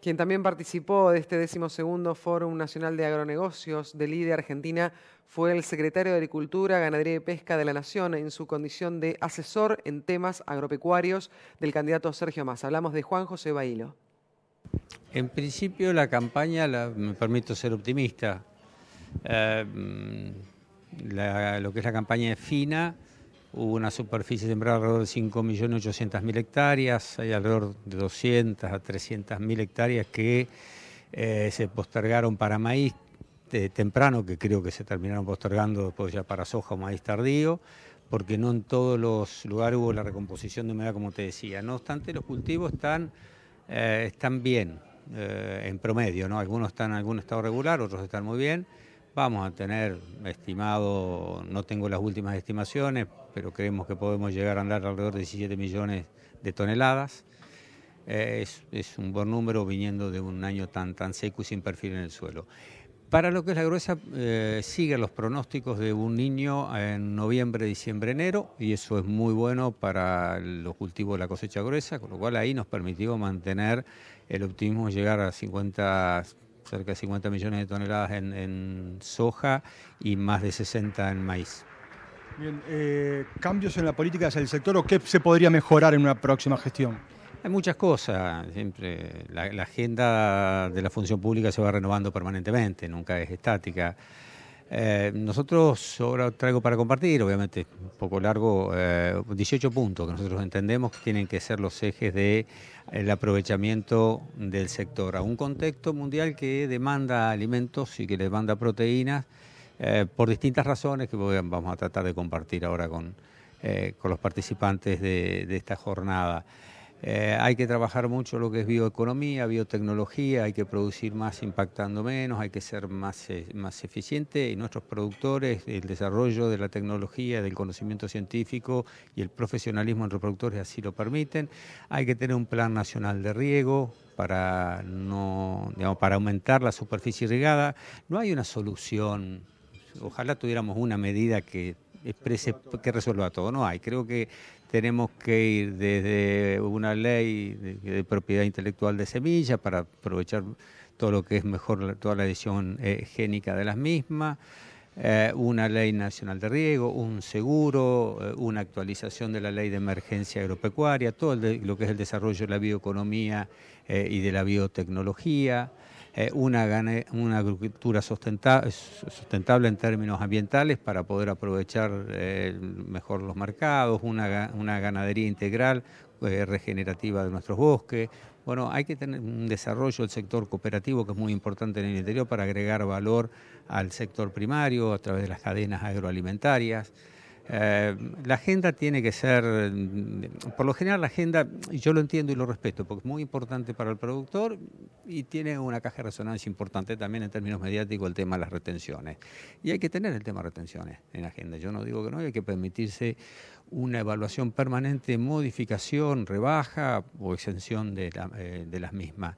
quien también participó de este decimosegundo Fórum Nacional de Agronegocios de IDE Argentina, fue el secretario de Agricultura, Ganadería y Pesca de la Nación en su condición de asesor en temas agropecuarios del candidato Sergio Massa. Hablamos de Juan José Bailo. En principio la campaña, me permito ser optimista, eh, lo que es la campaña es fina, Hubo una superficie de alrededor de 5.800.000 hectáreas, hay alrededor de 200 a 300.000 hectáreas que eh, se postergaron para maíz eh, temprano, que creo que se terminaron postergando después ya para soja o maíz tardío, porque no en todos los lugares hubo la recomposición de humedad, como te decía. No obstante, los cultivos están, eh, están bien, en promedio, ¿no? Algunos están en algún estado regular, otros están muy bien Vamos a tener estimado, no tengo las últimas estimaciones, pero creemos que podemos llegar a andar alrededor de 17 millones de toneladas. Eh, es, un buen número viniendo de un año tan, seco y sin perfil en el suelo. Para lo que es la gruesa, eh, siguen los pronósticos de un niño en noviembre, diciembre, enero, y eso es muy bueno para los cultivos de la cosecha gruesa, con lo cual ahí nos permitió mantener el optimismo llegar a 50 cerca de 50 millones de toneladas en, soja y más de 60 en maíz. Eh, ¿cambios en la política del el sector o qué se podría mejorar en una próxima gestión? Hay muchas cosas, siempre la agenda de la función pública se va renovando permanentemente, nunca es estática. Eh, nosotros ahora traigo para compartir, obviamente un poco largo, 18 eh, puntos que nosotros entendemos que tienen que ser los ejes del aprovechamiento del sector a un contexto mundial que demanda alimentos y que demanda proteínas eh, por distintas razones que vamos a tratar de compartir ahora con, los participantes de esta jornada. Eh, hay que trabajar mucho lo que es bioeconomía, biotecnología, hay que producir más impactando menos, hay que ser más, eh, más eficiente y nuestros productores, el desarrollo de la tecnología, del conocimiento científico y el profesionalismo en productores, así lo permiten. Hay que tener un plan nacional de riego, para no digamos, para aumentar la superficie irrigada. No hay una solución. Ojalá tuviéramos una medida que que resuelva todo. No hay. Creo que tenemos que ir desde una ley de, propiedad intelectual de semillas para aprovechar todo lo que es mejor, toda la edición eh, génica de las mismas. Eh, una ley nacional de riego, un seguro, eh, una actualización de la ley de emergencia agropecuaria, todo lo que es el desarrollo de la bioeconomía y de la biotecnología. Eh, una, agricultura sustentable, en términos ambientales para poder aprovechar eh, mejor los mercados, una, ganadería integral eh, regenerativa de nuestros bosques. Bueno, hay que tener un desarrollo del sector cooperativo que es muy importante en el interior para agregar valor al sector primario a través de las cadenas agroalimentarias. Eh, la agenda tiene que ser, por lo general la agenda, yo lo entiendo y lo respeto, porque es muy importante para el productor y tiene una caja de resonancia importante también en términos mediáticos el tema de las retenciones. Y hay que tener el tema de retenciones en la agenda. Yo no digo que no, hay que permitirse una evaluación permanente, modificación, rebaja o exención de, la, eh, de las mismas.